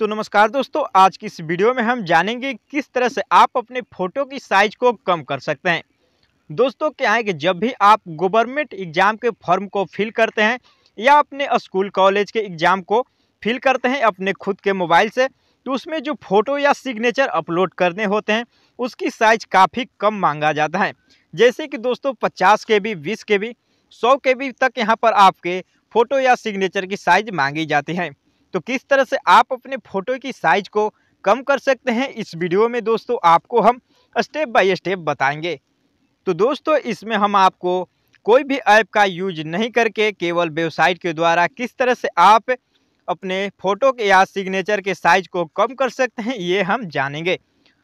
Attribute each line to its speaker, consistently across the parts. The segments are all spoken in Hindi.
Speaker 1: तो नमस्कार दोस्तों आज की इस वीडियो में हम जानेंगे किस तरह से आप अपने फ़ोटो की साइज को कम कर सकते हैं दोस्तों क्या है कि जब भी आप गवर्नमेंट एग्ज़ाम के फॉर्म को फिल करते हैं या अपने स्कूल कॉलेज के एग्ज़ाम को फिल करते हैं अपने खुद के मोबाइल से तो उसमें जो फ़ोटो या सिग्नेचर अपलोड करने होते हैं उसकी साइज काफ़ी कम मांगा जाता है जैसे कि दोस्तों पचास के बी बीस के बी सौ के बी तक यहाँ पर आपके फ़ोटो या सिग्नेचर की साइज मांगी जाती है तो किस तरह से आप अपने फ़ोटो की साइज को कम कर सकते हैं इस वीडियो में दोस्तों आपको हम स्टेप बाय स्टेप बताएंगे तो दोस्तों इसमें हम आपको कोई भी ऐप का यूज नहीं करके केवल वेबसाइट के द्वारा किस तरह से आप अपने फ़ोटो के या सिग्नेचर के साइज को कम कर सकते हैं ये हम जानेंगे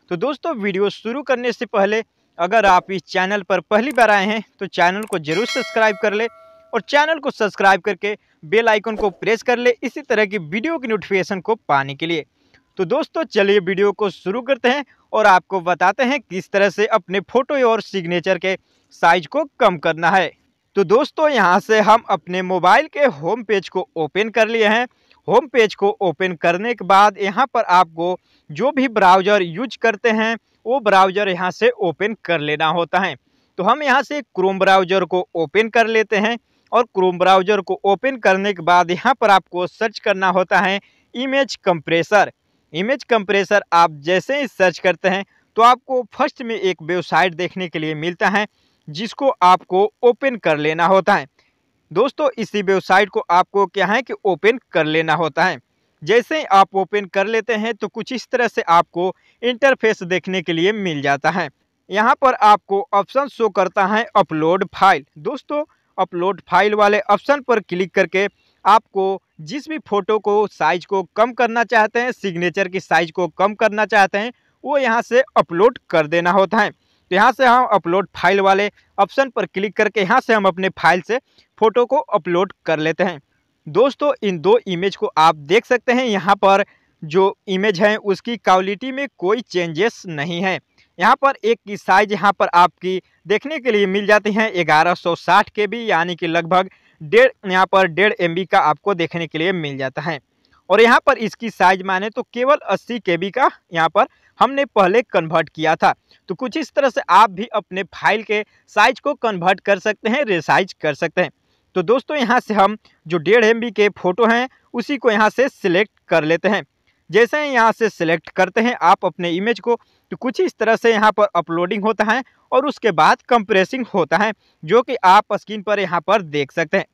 Speaker 1: तो दोस्तों वीडियो शुरू करने से पहले अगर आप इस चैनल पर पहली बार आए हैं तो चैनल को ज़रूर सब्सक्राइब कर ले और चैनल को सब्सक्राइब करके बेल आइकन को प्रेस कर ले इसी तरह की वीडियो की नोटिफिकेशन को पाने के लिए तो दोस्तों चलिए वीडियो को शुरू करते हैं और आपको बताते हैं किस तरह से अपने फ़ोटो और सिग्नेचर के साइज को कम करना है तो दोस्तों यहाँ से हम अपने मोबाइल के होम पेज को ओपन कर लिए हैं होम पेज को ओपन करने के बाद यहाँ पर आपको जो भी ब्राउज़र यूज करते हैं वो ब्राउज़र यहाँ से ओपन कर लेना होता है तो हम यहाँ से क्रोम ब्राउज़र को ओपन कर लेते हैं और क्रोम ब्राउजर को ओपन करने के बाद यहाँ पर आपको सर्च करना होता है इमेज कंप्रेसर इमेज कंप्रेसर आप जैसे ही सर्च करते हैं तो आपको फर्स्ट में एक वेबसाइट देखने के लिए मिलता है जिसको आपको ओपन कर लेना होता है दोस्तों इसी वेबसाइट को आपको क्या है कि ओपन कर लेना होता है जैसे ही आप ओपन कर लेते हैं तो कुछ इस तरह से आपको इंटरफेस देखने के लिए मिल जाता है यहाँ पर आपको ऑप्शन शो करता है अपलोड फाइल दोस्तों अपलोड फाइल वाले ऑप्शन पर क्लिक करके आपको जिस भी फ़ोटो को साइज को कम करना चाहते हैं सिग्नेचर की साइज को कम करना चाहते हैं वो यहाँ से अपलोड कर देना होता है तो यहाँ से हम अपलोड फाइल वाले ऑप्शन पर क्लिक करके यहाँ से हम अपने फाइल से फ़ोटो को अपलोड कर लेते हैं दोस्तों इन दो इमेज को आप देख सकते हैं यहाँ पर जो इमेज है उसकी क्वालिटी में कोई चेंजेस नहीं है यहाँ पर एक की साइज यहाँ पर आपकी देखने के लिए मिल जाती है ग्यारह सौ साठ के भी यानी कि लगभग डेढ़ यहाँ पर डेढ़ एम का आपको देखने के लिए मिल जाता है और यहाँ पर इसकी साइज माने तो केवल 80 के का यहाँ पर हमने पहले कन्वर्ट किया था तो कुछ इस तरह से आप भी अपने फाइल के साइज को कन्वर्ट कर सकते हैं रिसाइज कर सकते हैं तो दोस्तों यहाँ से हम जो डेढ़ एम के फ़ोटो हैं उसी को यहाँ से सिलेक्ट कर लेते हैं जैसे ही यहाँ से सिलेक्ट करते हैं आप अपने इमेज को तो कुछ इस तरह से यहाँ पर अपलोडिंग होता है और उसके बाद कंप्रेसिंग होता है जो कि आप स्क्रीन पर यहाँ पर देख सकते हैं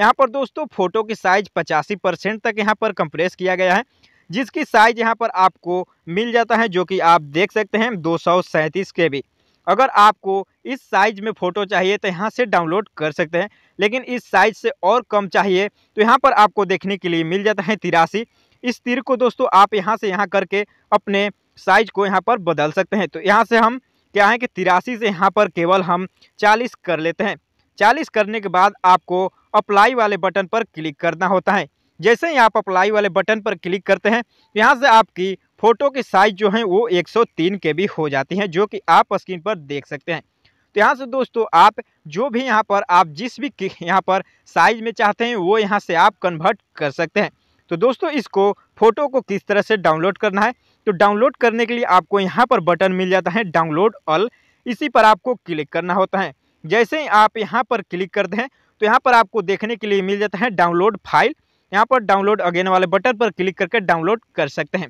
Speaker 1: यहाँ पर दोस्तों फोटो की साइज पचासी परसेंट तक यहाँ पर कंप्रेस किया गया है जिसकी साइज यहाँ पर आपको मिल जाता है जो कि आप देख सकते हैं दो सौ के भी अगर आपको इस साइज में फ़ोटो चाहिए तो यहाँ से डाउनलोड कर सकते हैं लेकिन इस साइज से और कम चाहिए तो यहाँ पर आपको देखने के लिए मिल जाता है तिरासी इस तीर को दोस्तों आप यहाँ से यहाँ करके अपने साइज को यहाँ पर बदल सकते हैं तो यहाँ से हम क्या है कि तिरासी से यहाँ पर केवल हम चालीस कर लेते हैं चालीस करने के बाद आपको अप्लाई वाले बटन पर क्लिक करना होता है जैसे ही आप अप्लाई वाले बटन पर क्लिक करते हैं यहाँ से आपकी फ़ोटो की साइज़ जो है वो 103 के भी हो जाती है जो कि आप स्क्रीन पर देख सकते हैं तो यहाँ से दोस्तों आप जो भी यहाँ पर आप जिस भी यहाँ पर साइज़ में चाहते हैं वो यहाँ से आप कन्वर्ट कर सकते हैं तो दोस्तों इसको फ़ोटो को किस तरह से डाउनलोड करना है तो डाउनलोड करने के लिए आपको यहाँ पर बटन मिल जाता है डाउनलोड ऑल इसी पर आपको क्लिक करना होता है जैसे ही आप यहाँ पर क्लिक करते हैं तो यहाँ पर आपको देखने के लिए मिल जाता है डाउनलोड फाइल यहाँ पर डाउनलोड अगेन वाले बटन पर क्लिक करके डाउनलोड कर सकते हैं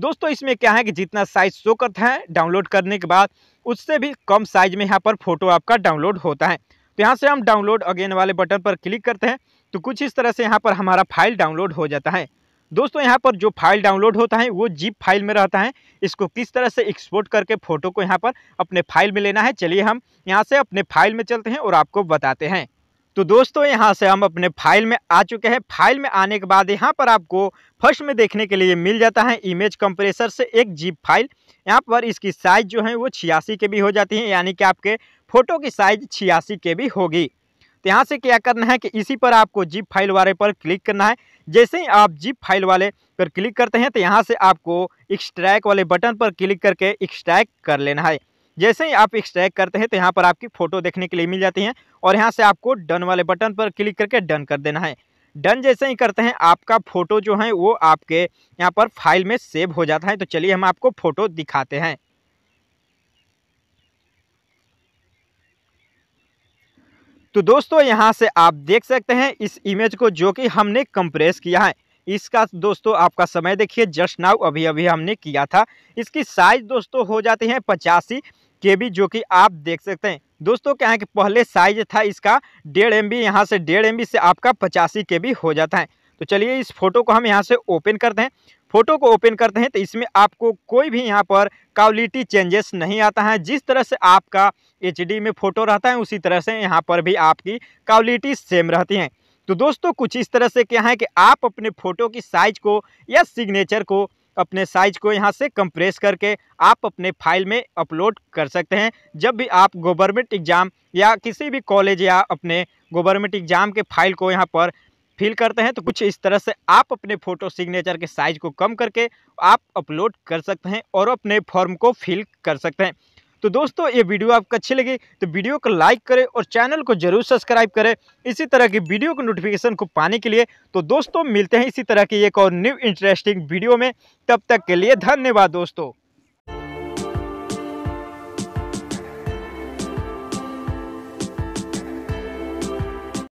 Speaker 1: दोस्तों इसमें क्या है कि जितना साइज शो करता है डाउनलोड करने के बाद उससे भी कम साइज में यहाँ पर फोटो आपका डाउनलोड होता है तो यहाँ से हम डाउनलोड अगेन वाले बटन पर क्लिक करते हैं तो कुछ इस तरह से यहाँ पर हमारा फाइल डाउनलोड हो जाता है दोस्तों यहाँ पर जो फाइल डाउनलोड होता है वो जीप फाइल में रहता है इसको किस तरह से एक्सपोर्ट करके फ़ोटो को यहाँ पर अपने फाइल में लेना है चलिए हम यहाँ से अपने फाइल में चलते हैं और आपको बताते हैं तो दोस्तों यहाँ से हम अपने फाइल में आ चुके हैं फाइल में आने के बाद यहाँ पर आपको फर्स्ट में देखने के लिए मिल जाता है इमेज कंप्रेसर से एक जीप फाइल यहाँ पर इसकी साइज़ जो है वो छियासी के भी हो जाती है यानी कि आपके फ़ोटो की साइज़ छियासी के भी होगी यहाँ से क्या करना है कि इसी पर आपको जिप फाइल वाले पर क्लिक करना है जैसे ही आप जिप फाइल वाले पर क्लिक करते हैं तो यहाँ से आपको एक्स्ट्रैक वाले बटन पर क्लिक करके एक्सट्रैक कर लेना है जैसे ही आप एक्सट्रैक करते हैं तो यहाँ पर आपकी फ़ोटो देखने के लिए मिल जाती है और यहाँ से आपको डन वाले बटन पर क्लिक करके डन कर देना है डन जैसे ही करते हैं आपका फ़ोटो जो है वो आपके यहाँ पर फाइल में सेव हो जाता है तो चलिए हम आपको फ़ोटो दिखाते हैं तो दोस्तों यहाँ से आप देख सकते हैं इस इमेज को जो कि हमने कंप्रेस किया है इसका दोस्तों आपका समय देखिए जस्ट नाउ अभी अभी हमने किया था इसकी साइज दोस्तों हो जाती है पचासी के बी जो कि आप देख सकते हैं दोस्तों क्या है कि पहले साइज था इसका डेढ़ एम बी यहाँ से डेढ़ एम बी से आपका पचासी के बी हो जाता है तो चलिए इस फोटो को हम यहाँ से ओपन करते हैं फोटो को ओपन करते हैं तो इसमें आपको कोई भी यहाँ पर क्वालिटी चेंजेस नहीं आता है जिस तरह से आपका एच में फ़ोटो रहता है उसी तरह से यहाँ पर भी आपकी क्वालिटी सेम रहती हैं तो दोस्तों कुछ इस तरह से क्या है कि आप अपने फ़ोटो की साइज को या सिग्नेचर को अपने साइज को यहाँ से कंप्रेस करके आप अपने फाइल में अपलोड कर सकते हैं जब भी आप गवर्नमेंट एग्ज़ाम या किसी भी कॉलेज या अपने गवर्नमेंट एग्ज़ाम के फाइल को यहाँ पर फिल करते हैं तो कुछ इस तरह से आप अपने फ़ोटो सिग्नेचर के साइज़ को कम करके आप अपलोड कर सकते हैं और अपने फॉर्म को फिल कर सकते हैं तो दोस्तों ये वीडियो आपको अच्छी लगी तो वीडियो को लाइक करें और चैनल को जरूर सब्सक्राइब करें इसी तरह की वीडियो को नोटिफिकेशन को पाने के लिए तो दोस्तों मिलते हैं इसी तरह की एक और न्यू इंटरेस्टिंग वीडियो में तब तक के लिए धन्यवाद दोस्तों